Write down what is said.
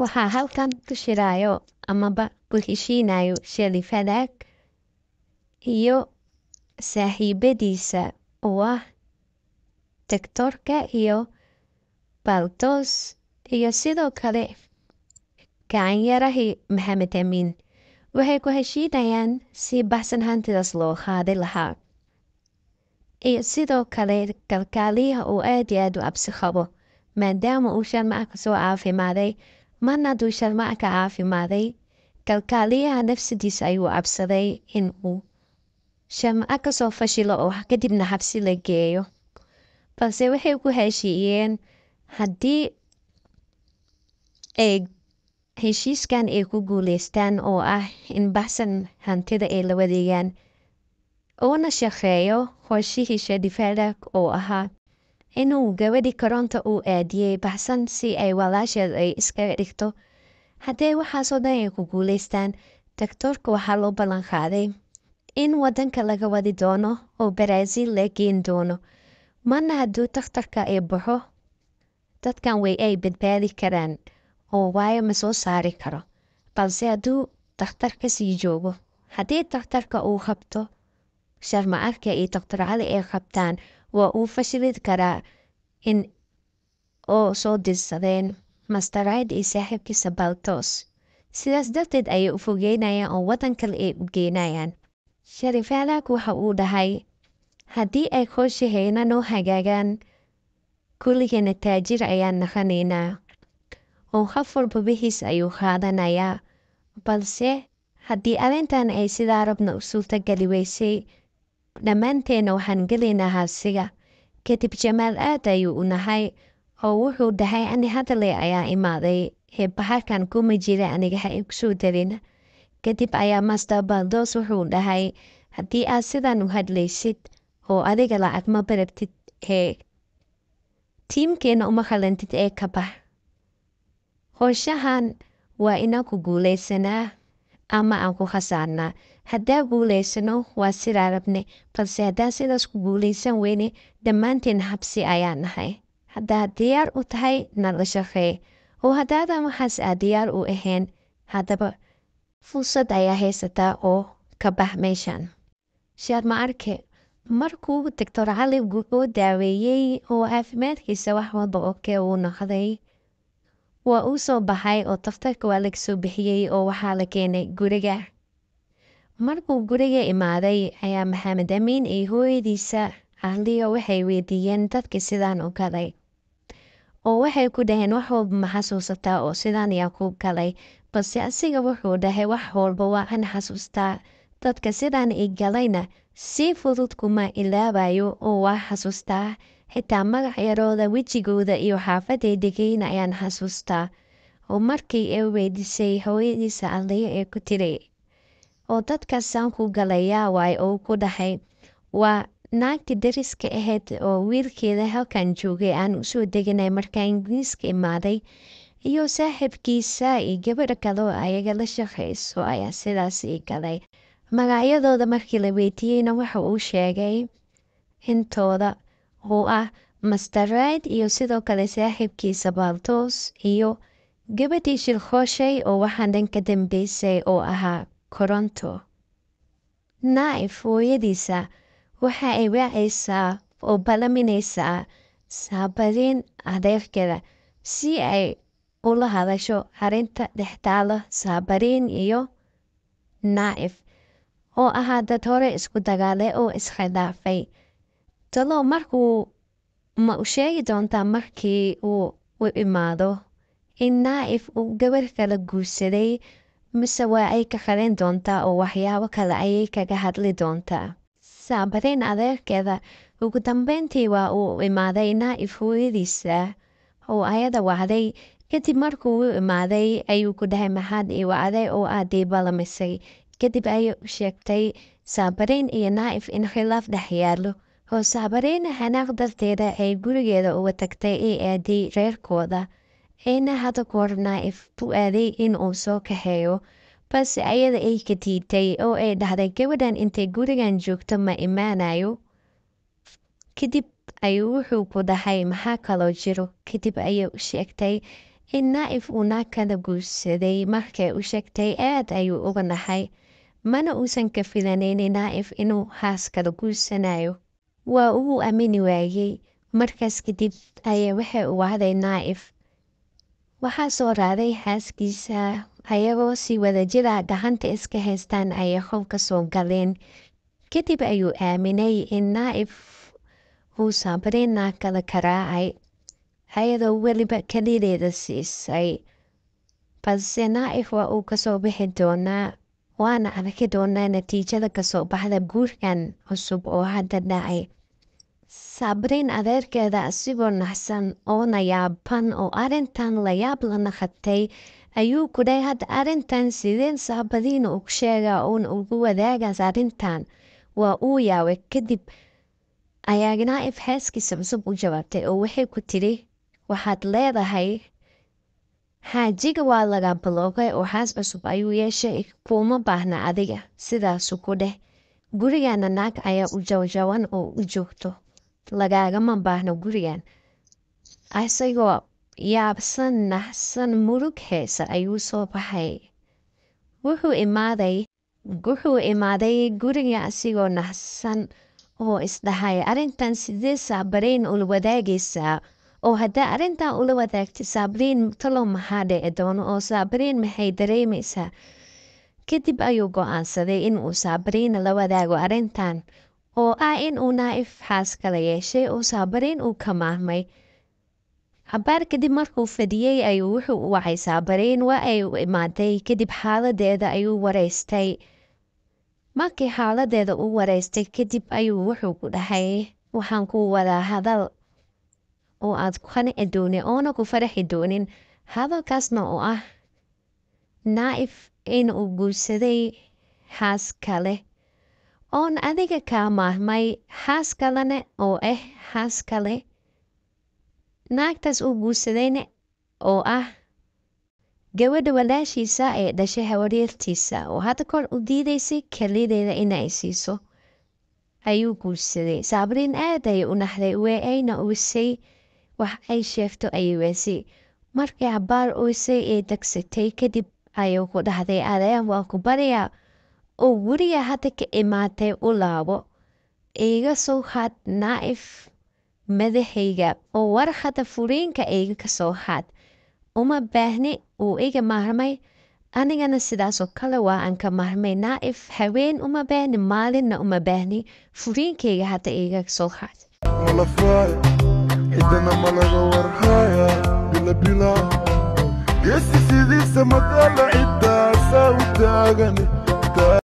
waxaa halkan ku shiraayo amaba ku heshiinayo Shelly Fadak iyo saaxiibadiisa oo ah taktorka iyo Baltos iyo sidoo kale kacanyarahii Maxamed Amiin waxay ku heshiinayaan si baxsan hantidaas loo qaadi lahaa iyo sidoo kale kalkaaliyaha oo aad iyo aad u cabsi qabo maadaama uu shan maca kasoo caafimaaday Marna hadduu Sharma ka caafimaaday, kalkaaliyaha nafsadiisa ayuu cabsaday in uu Sharma kasoo fashilo oo kadibna xabsi la geeyo. Balse waxay ku heshiiyeen haddii ay heshiiskan ay ku guuleystaan oo ah in baxsan hantida ay la wadeegaan, uuna shaqeeyo hoshihii shadifadak oo ahaa inuu gabadhi koronta uu aadiyey e baxsan si ay e walaasheed ay iska dhigto haddee waxaasoo dhan ay e ku guulaystaan daktoorka waxaa loo ballan qaaday in waddanka laga wadi doono oo baraaziil la geen doono marna hadduu takhtarka ay baxo dadkan way ay badbaadi karaan oo waayo ma soo saari karo balse hadduu takhtar sii joogo haddii takhtarka uu qabto sharma arka iyo takhtarcada ay qabtaan waa uu fashilid karaa in oo soo dirsadeen master Ride iyo saaxiibkiisa Baltos. Sidaas darteed ayay u fogeynayaan oo waddan kale ay u geynayaan. Shariif waxa uu dhahay haddii ay hooshaheena noo hagaagaan kulligeena taajir ayaan naqanaynaa oo haf walba bixiis ayuu qaadanayaa balse haddii arrintan ay sidaa rabna u suurtageli weysay dhammaanteena waxaan gelaynaa hasiga kadib jamaal aad ayuu u nahay oo wuxuu dhahay ani hadaley ayaa imaaday heebaxarkan kuma jira aniga ha igusoo darin kadib ayaa master baldos wuxuu dhahay haddii aad sidan u hadlaysid oo adiga lacag ma baratid hee tiimkeena uma khalantid ee ka bax howshahan waa ku guulaysanaa ama aan ku khasaarnaa haddaa guulaysano waa sidaa rabne balse haddaan sidaas ku guulaysan weyne dhammaanteen habsi ayaa nahay haddaad diyaar u tahay nala shaqee oo haddaadan waxaas aa diyaar u ahayn haddaba fursad ayaa haysataa oo ka bax meeshan shaad ma arke markuu doctor cali wuxuu daaweeyey oo caafimaadkiisa wax walba okee uu noqday Waa uu soo baxay oo taftarka waa laga soo bixiyey oo waxaa la keenay guriga. Markuu guriga imaaday ayaa Maxamed Amiin iyo hooyadiisa ahliyo waxay weydiiyeen dadka sidaan oo kalay. oo waxay ku dhaheen wax walba ma xasuusataa oo sidaan Yaquub kalay balse asiga wuxuu dhahay wax walba waa xasuustaa dadka sidaan i galayna si fudud kuma ilaabayo oo waa xasuustaa Xitaa magacyadooda, wejigooda iyo xaafadey deganayn ayaan xasuustaa oo markii ay weydiisay hooyadii Sacdiyo ee ku tidhi, oo dadkaas saan ku galayaa waay oo ku dhahay, waa naagtii dariska ahayd oo wiilkeeda halkan joogay aan u soo deganay markaan Ingiriiska imaaday iyo saaxiibkiisa iyo gabadh kale ayaga la shaqayso ayaa sidaas ii galay. Magacyadooda markii la weydiiyeyna waxa uu sheegay intooda oo ah Masterride iyo sidoo kale saaxiibkiisa Baltos iyo gabadhii shilhooshay oo waxaan dhan ka dambeysay oo ahaa Koronto. Naif hooyadiisa waxa ay waacaysaa oo ballaminaysaa saabarin adeerkeeda si ay ula hadasho arrinta dhextaala saabarin iyo Naif oo ahaa dad hore isku dagaalay oo iskhidaafay Tolo markuu maushaydoon markii uu imaado in naaif uu gabar kala guursaday mise waa ay ka qaren doontaa oo waxyaabo kale ayay kaga hadli doontaa. Saabaren adeerkeeda ugu dambeyntii waa uu imaaday naaif hooyadiisa oo ayada wacday kadib markuu u imaaday ayuu ku dhahay maxaad ii wacday oo aad balamisay. Kadib ayay u sheegtay saabaren iyo naaif in khilaaf dhex yaalo. Hoose-habareyne Hanaq darteeda ay gurigeeda uga tagtay ee aaday reerkooda, ayna had goorna u aaday in uu soo kaxeeyo, balse ayada ay ka diiday oo ay dhahday gabadhan intay gurigan joogto ma imaanayo. Kadib ayuu wuxuu ku dhahay maxaa kaloo jiro, kadib ayay u sheegtay in Naaif uu naagkana guursaday. Markay u sheegtay aad ayuu uga nahay mana uusan ka filanaynin Naaif inuu haaskada guursanayo. Waa ugu aamini waayay, markaas kadib dib ayaa waxay uwahday Naaif. Waxaa soo raaday xaaskiisa, ayagoo si wadajir ah gacanta iska haystaan ayay qof ka soo galeen. Kadib ayuu aaminay in Naaif uu Sabrina kala garaacay, ayadoo weliba kelideeda siisay. Balse Naaif waa uu kasoo bixi doonaa, waana arki doonaa natiijada kasoo baxda guurkan cusub oo hadda dhacay sabrin adeerkeeda isagoo naxsan oo oh, nayaaban oo oh, arrintan layaab lana qabtay ayuu ku dhahay hadda arrintan sideen saabadiina ugu sheegaa oon ugu wadaagaas arrintan. Waa uu yaabay kadib ayaagana efxaaskiisa cusub u jawaabtay oo waxay ku tidhi waxaad leedahay xaajiga waa lagaa biloobay oo xaas cusub ayuu yeeshay kuuma baahna adiga sidaasuu ku dheh gurigaana naag ayaa u jawajaban oo u joogto lagagama baahno gurigan isagoo yaabsan naxsan murug heesa ayuu soo baxay wuxuu imaaday wuxuu imaaday guriga asigoo naxsan oo isdhahay arrintan sidee saabariin ula wadaagaysaa oo haddaa arrintan ula wadaagta saabariin talo maxaa dhici doono oo saabariin maxay dareemaysaa kadib ayuu go'aansaday inuu saabariina la wadaago arrintan oo ah in uu naaif xaas kala yeeshay oo saabareen uu ka maahmay xabaar kadib markuu fadiyey ayuu wuxuu wacay saabareen waa ay imaaday kadib xaaladeeda ayuu wareystay markii xaaladeeda u wareystay kadib ayuu wuxuu ku dhahay waxaan ku wadaa hadal oo aad ku qanici doonin oona ku faraxi doonin hadalkaasna oo ah naaif in uu guursaday xaas kale on adiga kaa maahmay xaas kalane oo ah xaas kale naagtaas uu guursadayna oo ah gabadha walaashiisa ee dhashay hawaryartiisa oo hadda kor u diidaysay kelideeda inay siiso ayuu guursaday saabriin aad e, ayay u naxday weeayna uwisay e, wax ay e sheegto ayay weesay markay cabaar uwisay ee dagsatay kadib ayuu ku dhahday aadayaa waa ku barayaa uu guriga hadda ka imaatay u laabo, iiga soo haad naaif madaxayga oo war hadda furiinka iiga ka soo haad. Uma baahni wuu iga maarmay, anigana e sidaasoo kale waa aan ka maarmay naaif. Habeen uma baahni, maalinna uma baahni, furiinkayga hadda iiga soo haad. cidana malaga warhaya bilabila geesi sidiisa madala